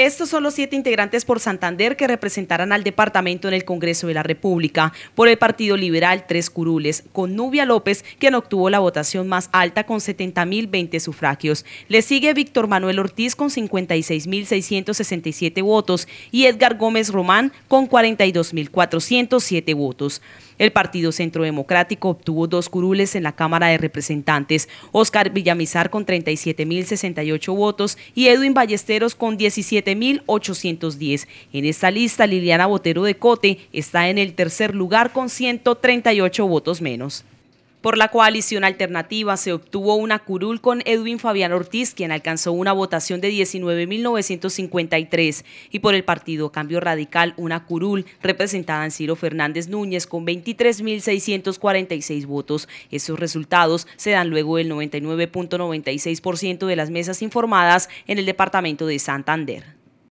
Estos son los siete integrantes por Santander que representarán al departamento en el Congreso de la República. Por el Partido Liberal, tres curules, con Nubia López, quien obtuvo la votación más alta con 70.020 sufragios. Le sigue Víctor Manuel Ortiz con 56.667 votos y Edgar Gómez Román con 42.407 votos. El Partido Centro Democrático obtuvo dos curules en la Cámara de Representantes, Oscar Villamizar con 37.068 votos y Edwin Ballesteros con 17 1810 En esta lista, Liliana Botero de Cote está en el tercer lugar con 138 votos menos. Por la coalición alternativa se obtuvo una curul con Edwin Fabián Ortiz, quien alcanzó una votación de 19.953, y por el partido Cambio Radical una curul representada en Ciro Fernández Núñez con 23.646 votos. Esos resultados se dan luego del 99.96% de las mesas informadas en el departamento de Santander.